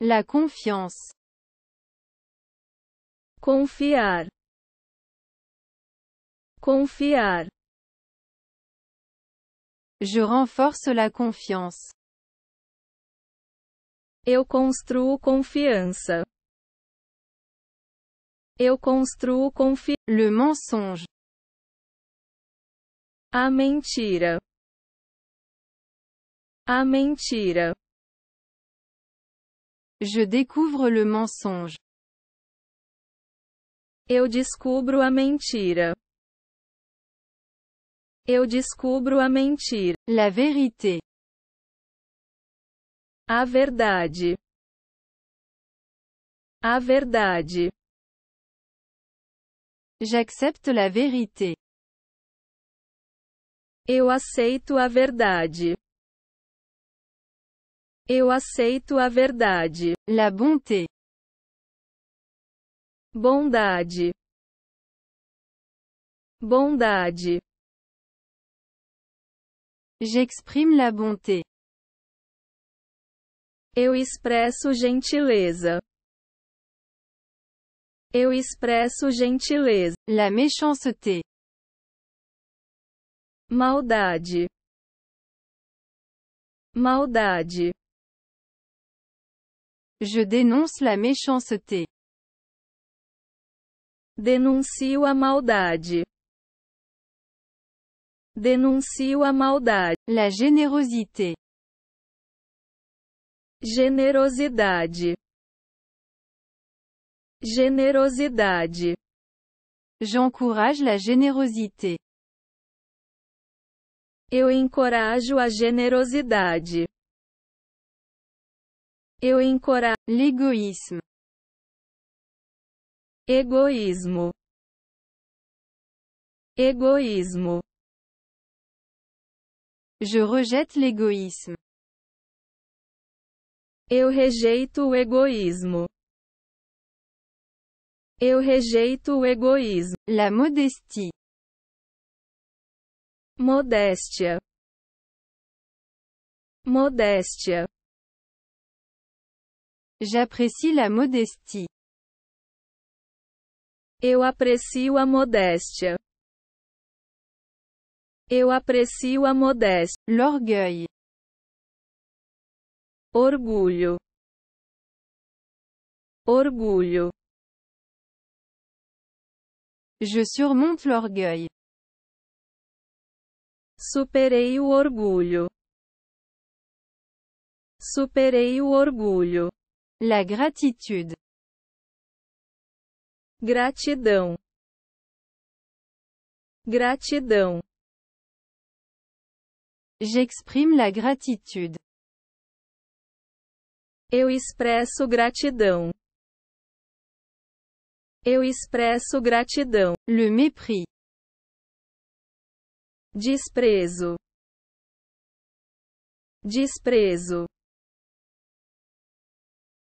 La confiance. Confiar. Confiar. Je renforce la confiance. Eu construo confiança. Eu construo confiança. Le mensonge. A mentira. A mentira. Je découvre le mensonge. Eu descubro a mentira. Eu descubro a mentira. La vérité. A verdade. A verdade. J'accepte la vérité. Eu aceito a verdade. Eu aceito a verdade. La bonté. Bondade. Bondade. J'exprime la bonté. Eu expresso gentileza. Eu expresso gentileza. La méchanceté. Maldade. Maldade. Je dénonce la méchanceté. Denuncio a maldade. Denuncio a maldade. La générosité. Generosidade. Generosidade. J'encourage la générosité. Eu encorajo a generosidade. Eu encorajo egoísmo, egoísmo, egoísmo. Je rejette l'égoïsme. Eu rejeito o egoísmo. Eu rejeito o egoísmo. La modestie. Modéstia. Modéstia. J'apprécie la modestie. Eu aprecio a modéstia. Eu aprecio a modéstia. L'orgueil. Orgulho. Orgulho. Je surmonte l'orgueil. Superei o orgulho. Superei o orgulho. La gratitude. Gratidão. Gratidão. J'exprime la gratitude. Eu expresso gratidão. Eu expresso gratidão. Le mépris. Desprezo. Desprezo.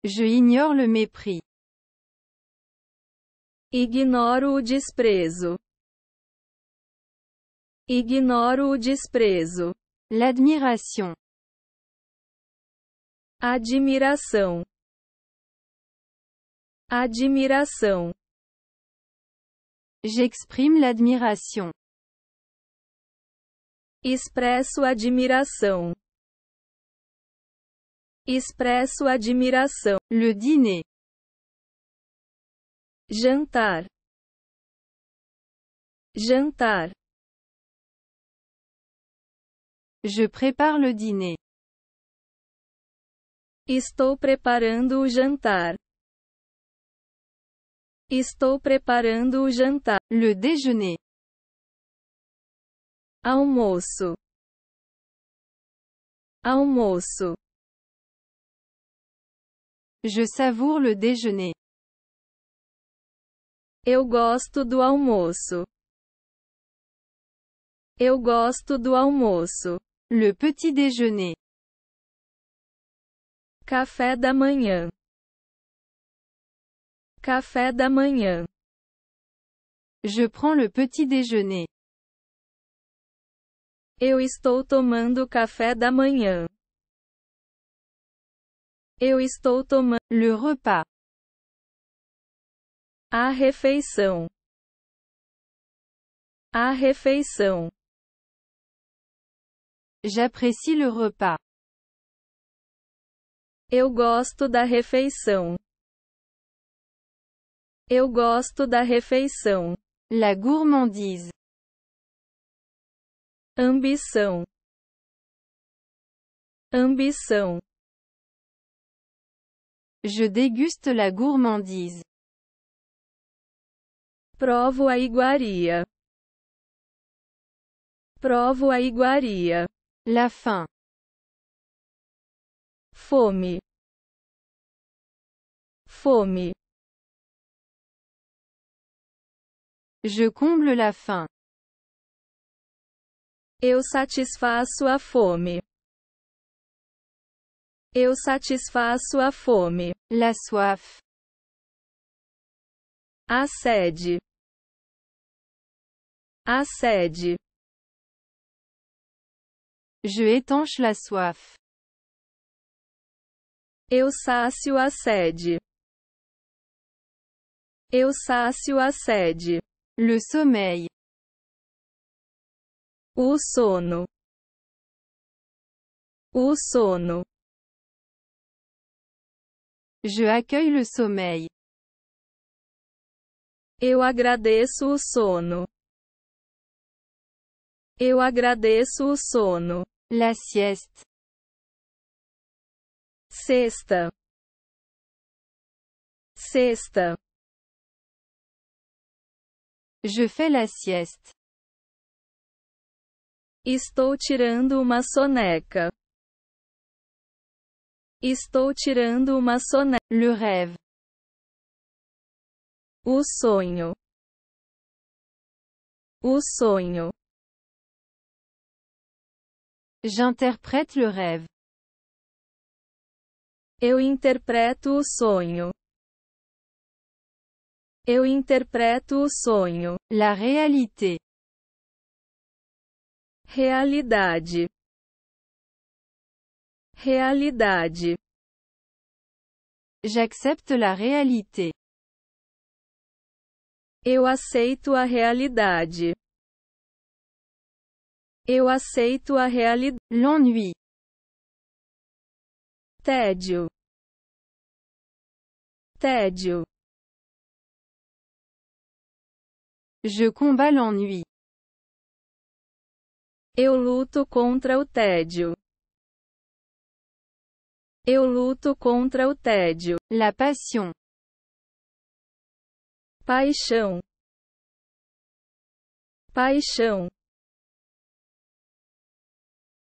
Je ignore le mépris. Ignoro o desprezo. Ignoro o desprezo. L'admiration. Admiração. Admiração. J'exprime l'admiration. Expresso admiração. Expresso admiração. Le dîner. Jantar. Jantar. Je prépare le dîner. Estou preparando o jantar. Estou preparando o jantar. Le déjeuner. Almoço. Almoço. Je savoure le déjeuner. Eu gosto do almoço. Eu gosto do almoço. Le petit déjeuner. Café da Café da manhã. Je prends le petit déjeuner. Eu estou tomando café da Eu estou tomando le repas. A refeição. A refeição. J'apprécie le repas. Eu gosto da refeição. Eu gosto da refeição. La gourmandise. Ambição. Ambição. Je déguste la gourmandise. Provo a iguaria. Provo a iguaria. La faim. Fome. Fome. Je comble la faim. Eu satisfaço a fome. Eu satisfaço a fome. La soif. A sede. A sede. Je étanche la soif. Eu sacio a sede. Eu sacio a sede. Le sommeil. O sono. O sono. Je accueille le sommeil. Eu agradeço o sono. Eu agradeço o sono. La sieste. Sexta. Sexta. Je fais la sieste. Estou tirando uma soneca. Estou tirando uma soneca. Le rêve. O sonho. O sonho. J'interprète le rêve. Eu interpreto o sonho. Eu interpreto o sonho. La réalité. Realidade. Realidade. J'accepte la réalité. Eu aceito a realidade. Eu aceito a realidade. L'ennui. Tédio. Tédio. Je combats l'ennui. Eu luto contra o tédio. Eu luto contra o tédio. La passion. Paixão. Paixão.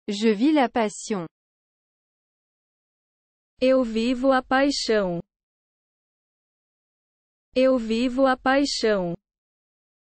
Je vis la passion. Eu vivo a paixão. Eu vivo a paixão.